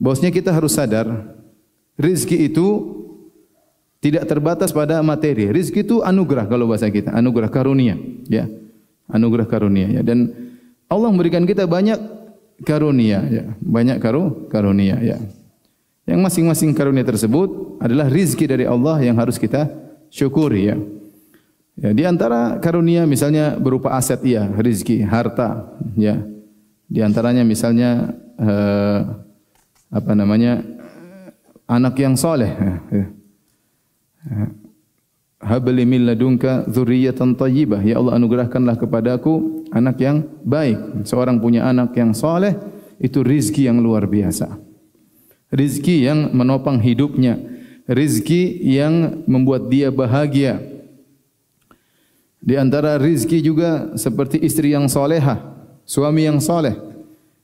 bahwasanya kita harus sadar rizki itu tidak terbatas pada materi. Rizki itu anugerah kalau bahasa kita, anugerah karunia, ya. Anugerah karunia ya. Dan Allah memberikan kita banyak karunia ya, banyak karu karunia ya. Yang masing-masing karunia tersebut adalah rizki dari Allah yang harus kita syukuri ya. Ya, di antara karunia misalnya berupa aset ya, rizki, harta ya. Di antaranya misalnya eh, apa namanya anak yang soleh. Habli min ladunka dhurriyatan tayyibah. Ya Allah anugerahkanlah kepada aku anak yang baik. Seorang punya anak yang soleh, itu rizki yang luar biasa. Rizki yang menopang hidupnya. Rizki yang membuat dia bahagia. Di antara rizki juga seperti istri yang soleha. Suami yang soleh.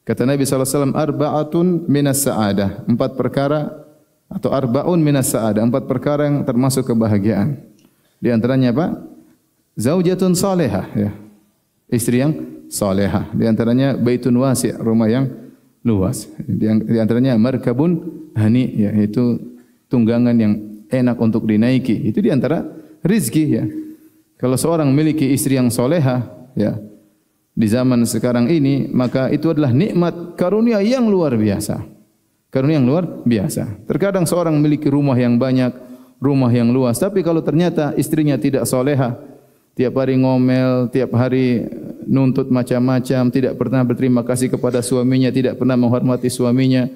Kata Nabi SAW, Arba'atun minas sa'adah. Empat perkara, atau arba'un minas sa'adah. Empat perkara yang termasuk kebahagiaan. Di antaranya apa? Zawjatun saleha. Ya. Istri yang saleha. Di antaranya baitun wasi, rumah yang luas. Di antaranya markabun hani, ya. itu tunggangan yang enak untuk dinaiki. Itu di antara rizki. Ya. Kalau seorang memiliki istri yang saleha, ya, di zaman sekarang ini maka itu adalah nikmat karunia yang luar biasa. Karunia yang luar biasa. Terkadang seorang memiliki rumah yang banyak, rumah yang luas, tapi kalau ternyata istrinya tidak soleha, tiap hari ngomel, tiap hari nuntut macam-macam, tidak pernah berterima kasih kepada suaminya, tidak pernah menghormati suaminya,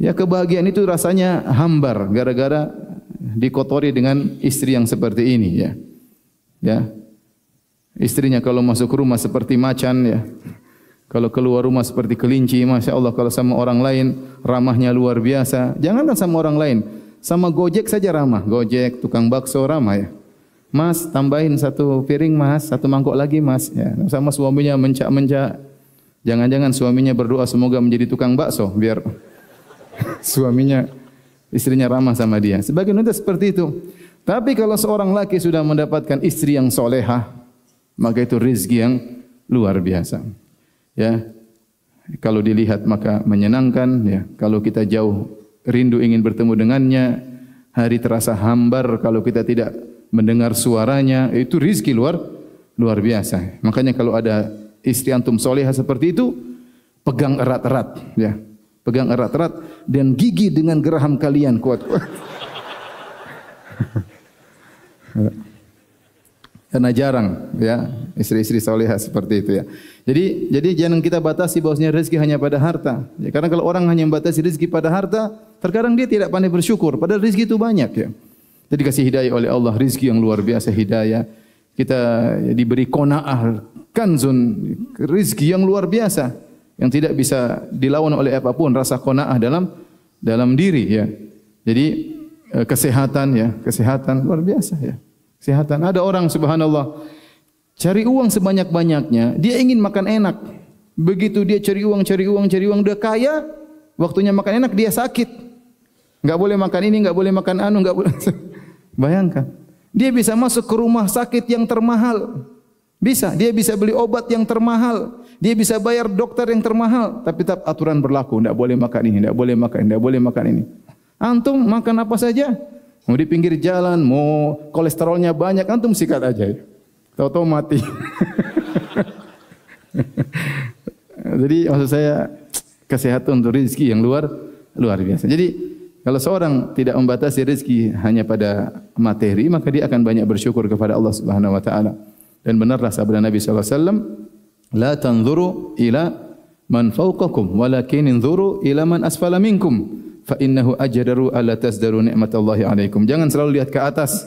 ya kebahagiaan itu rasanya hambar gara-gara dikotori dengan istri yang seperti ini. Ya, ya istrinya kalau masuk rumah seperti macan ya. Kalau keluar rumah seperti kelinci, Masya Allah kalau sama orang lain ramahnya luar biasa. Janganlah sama orang lain, sama gojek saja ramah. Gojek, tukang bakso ramah ya. Mas, tambahin satu piring mas, satu mangkok lagi mas. Ya. Sama suaminya mencak-mencak. Jangan-jangan suaminya berdoa semoga menjadi tukang bakso biar suaminya istrinya ramah sama dia. Sebagian itu seperti itu. Tapi kalau seorang laki sudah mendapatkan istri yang solehah, maka itu rezeki yang luar biasa. Ya. Kalau dilihat maka menyenangkan, ya. Kalau kita jauh rindu ingin bertemu dengannya, hari terasa hambar kalau kita tidak mendengar suaranya, itu rezeki luar luar biasa. Makanya kalau ada istri antum solehah seperti itu, pegang erat-erat, ya. Pegang erat-erat dan gigi dengan geraham kalian kuat-kuat. karena jarang ya istri-istri salihah seperti itu ya. Jadi jadi jangan kita batasi bahwasanya rezeki hanya pada harta. Ya, karena kalau orang hanya membatasi rezeki pada harta, terkadang dia tidak pandai bersyukur padahal rezeki itu banyak ya. Kita dikasih hidayah oleh Allah rezeki yang luar biasa hidayah. Kita ya, diberi qanaah kanzun rezeki yang luar biasa yang tidak bisa dilawan oleh apapun rasa qanaah dalam dalam diri ya. Jadi eh, kesehatan ya, kesehatan luar biasa ya kesehatan. Ada orang subhanallah cari uang sebanyak-banyaknya, dia ingin makan enak. Begitu dia cari uang, cari uang, cari uang, dia kaya, waktunya makan enak dia sakit. Enggak boleh makan ini, enggak boleh makan anu, enggak boleh. Bayangkan. Dia bisa masuk ke rumah sakit yang termahal. Bisa, dia bisa beli obat yang termahal, dia bisa bayar dokter yang termahal, tapi tetap aturan berlaku, enggak boleh makan ini, enggak boleh makan, enggak boleh makan ini. Antum makan apa saja, Mau di pinggir jalan, mau kolesterolnya banyak, kan antum sikat aja. Tahu-tahu mati. Jadi maksud saya kesehatan untuk rezeki yang luar luar biasa. Jadi kalau seorang tidak membatasi rezeki hanya pada materi, maka dia akan banyak bersyukur kepada Allah Subhanahu wa taala. Dan benarlah sabda Nabi SAW, "La tanzuru ila man fawqakum, walakin inzuru ila man asfala minkum." fa innahu ajdaru ala tasdaru ni'matallahi alaikum. Jangan selalu lihat ke atas,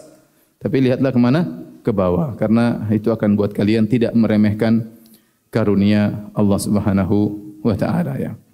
tapi lihatlah ke mana? Ke bawah karena itu akan buat kalian tidak meremehkan karunia Allah Subhanahu wa ya.